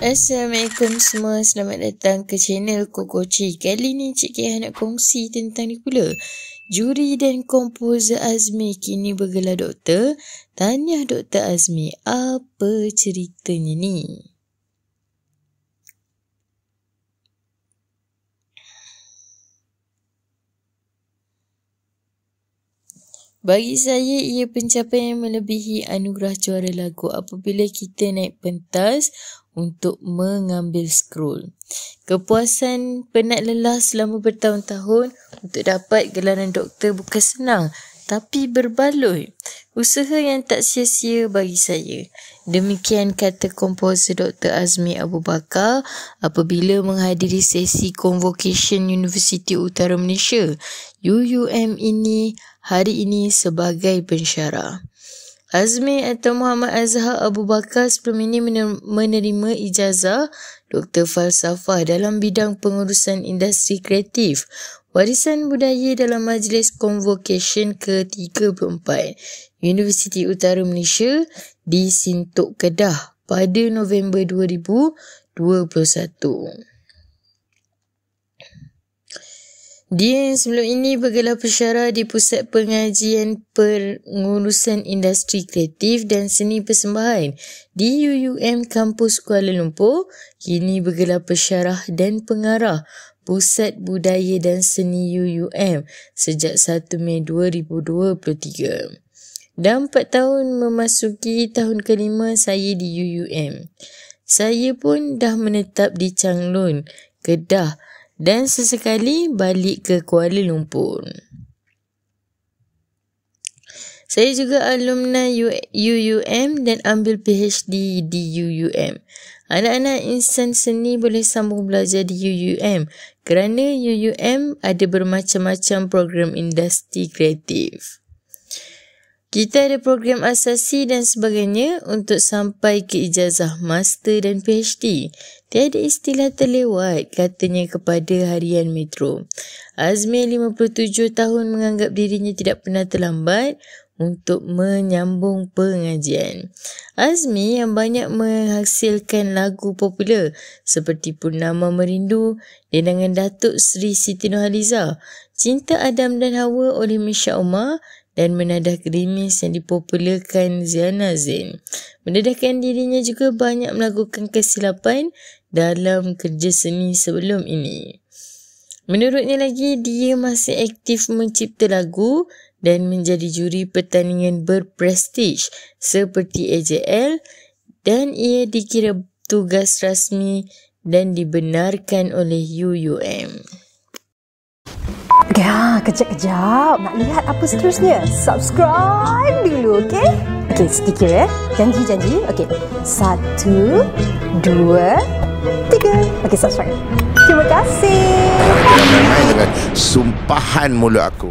Assalamualaikum semua. Selamat datang ke channel Koko Chi. Kali ni Cik K nak kongsi tentang ni pula. Juri dan komposer Azmi kini bergelar doktor. Tanya Doktor Azmi, apa ceritanya ni? Bagi saya, ia pencapaian yang melebihi anugerah juara lagu apabila kita naik pentas untuk mengambil scroll. Kepuasan penat lelah selama bertahun-tahun untuk dapat gelaran doktor bukan senang tapi berbaloi. Usaha yang tak sia-sia bagi saya. Demikian kata komposer Dr. Azmi Abu Bakar apabila menghadiri sesi Convocation University Utara Malaysia UUM ini hari ini sebagai pensyarah. Azmi atau Muhammad Azhar Abu Bakar sebelum ini menerima ijazah Doktor Falsafah dalam bidang pengurusan industri kreatif Warisan Budaya dalam Majlis Convocation ke-34 Universiti Utara Malaysia di Sintok Kedah pada November 2021. Dia yang sebelum ini bergelar pesara di Pusat Pengajian Pengurusan Industri Kreatif dan Seni Persembahan di UUM Kampus Kuala Lumpur kini bergelar pesarah dan pengarah Pusat Budaya dan Seni UUM sejak 1 Mei 2023. Dan 4 tahun memasuki tahun kelima saya di UUM. Saya pun dah menetap di Changlun, Kedah dan sesekali balik ke Kuala Lumpur. Saya juga alumni UUM dan ambil PhD di UUM. Anak-anak insan seni boleh sambung belajar di UUM kerana UUM ada bermacam-macam program industri kreatif. Kita ada program asasi dan sebagainya untuk sampai ke ijazah master dan PhD. Tiada istilah terlewat, katanya kepada Harian Metro. Azmi 57 tahun menganggap dirinya tidak pernah terlambat untuk menyambung pengajian. Azmi yang banyak menghasilkan lagu popular seperti Purnama Merindu, Denangan Datuk Sri Siti Nurhaliza, Cinta Adam dan Hawa oleh Misha Umar dan Menadah Gerimis yang dipopularkan Ziana Zain. Mendedahkan dirinya juga banyak melakukan kesilapan dalam kerja seni sebelum ini. Menurutnya lagi, dia masih aktif mencipta lagu dan menjadi juri pertandingan berprestij seperti AJL dan ia dikira tugas rasmi dan dibenarkan oleh UUM. Ya, ah, kejap-kejap. Nak lihat apa seterusnya? Subscribe dulu, okey? Okey, sedikit ya. Eh. Janji-janji. Okey. Satu, dua, tiga. Okey, subscribe. Terima kasih. Sumpahan mulut aku.